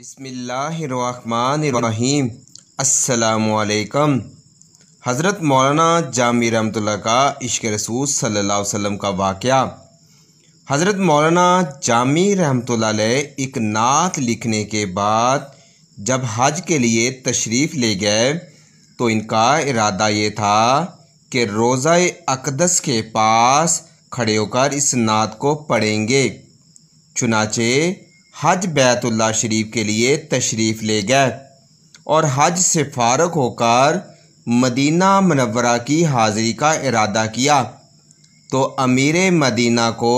बिसमीम् अल्लाम हज़रत मौलाना जामी रमत का इश्क रसूल सल्ला वसम का वाक़ हज़रत मौलाना जामी रहमत एक नात लिखने के बाद जब हज के लिए तशरीफ़ ले गए तो इनका इरादा ये था कि रोज़ा अकदस के पास खड़े होकर इस नात को पढ़ेंगे चुनाचे हज बैतुल्ला शरीफ के लिए तशरीफ़ ले गए और हज से फारग होकर मदीना मनवरा की हाज़िरी का इरादा किया तो अमीर मदीना को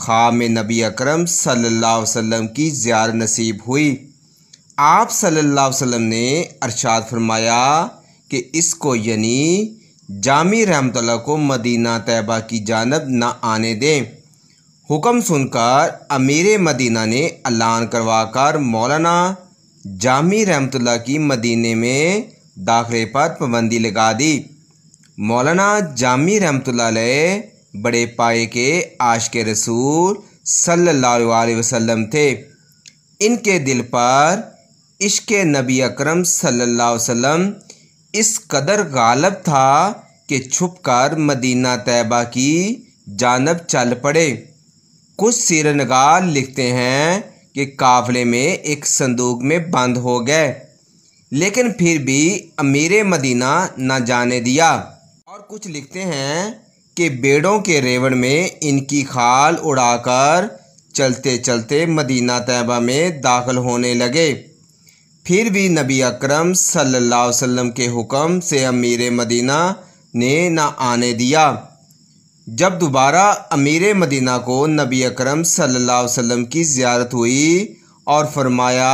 ख़ाम नबी अकरम सल्लल्लाहु अलैहि वसल्लम की ज़्यार नसीब हुई आप सल्लल्लाहु अलैहि वसल्लम ने अरशाद फरमाया कि इसको यानी जामी रहमत को मदीना तैबा की जानब ना आने दें हुक्म सुनकर अमीर मदीना ने ऐलान करवाकर मौलाना जामी रहमतुल्ला की मदीने में दाखिले पर पाबंदी लगा दी मौलाना जामी रहमतुल्ला बड़े पाए के आश के रसूल सल्ला वसलम थे इनके दिल पर इश्क नबी अकरम सल्लल्लाहु अलैहि इस कदर गालब था कि छुपकर मदीना तैबा की जानब चल पड़े कुछ नगार लिखते हैं कि काफले में एक संदूक में बंद हो गए लेकिन फिर भी अमीर मदीना न जाने दिया और कुछ लिखते हैं कि बेड़ों के रेवड़ में इनकी खाल उड़ाकर चलते चलते मदीना तैबा में दाखिल होने लगे फिर भी नबी अकरम सल्लल्लाहु अलैहि वसल्लम के हुक्म से अमीर मदीना ने ना आने दिया जब दोबारा अमीर मदीना को नबी अकरम सल्लल्लाहु अलैहि वसल्लम की ज़्यारत हुई और फरमाया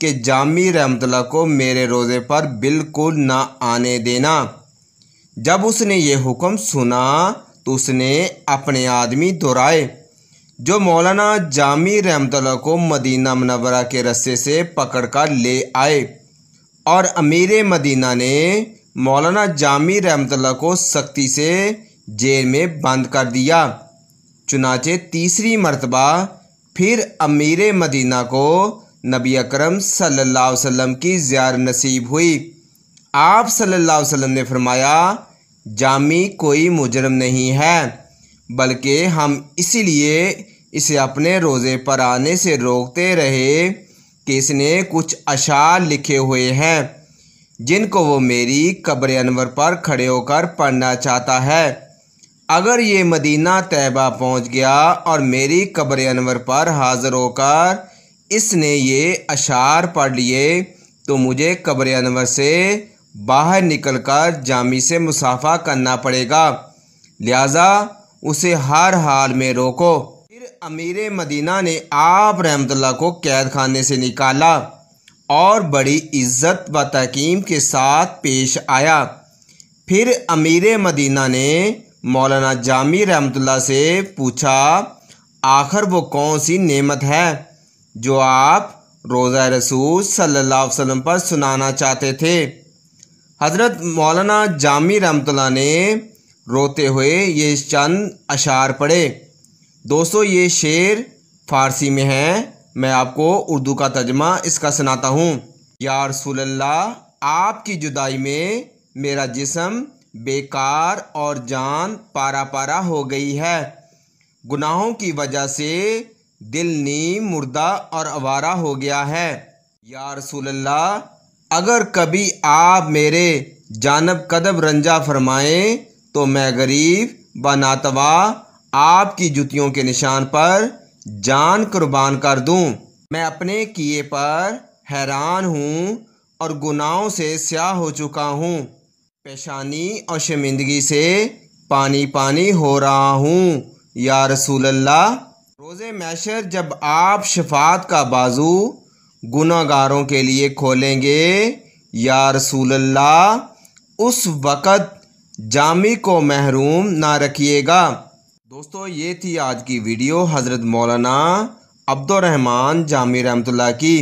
कि जामी रहमतुल्ला को मेरे रोज़े पर बिल्कुल ना आने देना जब उसने ये हुक्म सुना तो उसने अपने आदमी दोहराए जो मौलाना जामी रहमतुल्ला को मदीना मनवरा के रस्से से पकड़ कर ले आए और अमीर मदीना ने मौलाना जामी रहमतुल्ला को सख्ती से जेल में बंद कर दिया चुनाचे तीसरी मरतबा फिर अमीर मदीना को नबी अकरम सल्लल्लाहु अलैहि वसल्लम की ज़्यार नसीब हुई आप सल्लल्लाहु अलैहि वसल्लम ने फरमाया जामी कोई मुजरम नहीं है बल्कि हम इसीलिए इसे अपने रोज़े पर आने से रोकते रहे कि इसने कुछ अशार लिखे हुए हैं जिनको वो मेरी कब्र अनवर पर खड़े होकर पढ़ना चाहता है अगर ये मदीना तैबा पहुंच गया और मेरी कब्र अनवर पर हाज़िर होकर इसने ये अशार पढ़ लिए तो मुझे कब्र अनवर से बाहर निकलकर जामी से मुसाफा करना पड़ेगा लिहाजा उसे हर हाल में रोको फिर अमीर मदीना ने आप रहमतुल्ला को कैद खाने से निकाला और बड़ी इज्जत व तकीम के साथ पेश आया फिर अमीर मदीना ने मौलाना जामी रहमतुल्ला से पूछा आखिर वो कौन सी नेमत है जो आप रोज़ा रसूल सल्ला वसम पर सुनाना चाहते थे हज़रत मौलाना जामी रहमतुल्ला ने रोते हुए ये चंद अशार पढ़े दोस्तों ये शेर फ़ारसी में है मैं आपको उर्दू का तर्जमा इसका सुनाता हूँ या रसूल्ला आपकी जुदाई में मेरा जिसम बेकार और जान पारा पारा हो गई है गुनाहों की वजह से दिल नीम मुर्दा और आवारा हो गया है या अगर कभी आप मेरे जानब कदब रंजा फरमाएं तो मैं गरीब व नातवा आपकी जुतियों के निशान पर जान कुर्बान कर दूं। मैं अपने किए पर हैरान हूँ और गुनाहों से स्याह हो चुका हूँ पेशानी और शर्मिंदगी से पानी पानी हो रहा हूँ या रसूल अल्लाह रोज़ मैशर जब आप शफात का बाजू गुनागारों के लिए खोलेंगे या रसूल अल्लाह उस वक़्त जामी को महरूम ना रखिएगा दोस्तों ये थी आज की वीडियो हज़रत मौलाना अब्दुलरहमान जामी रहमतुल्ला की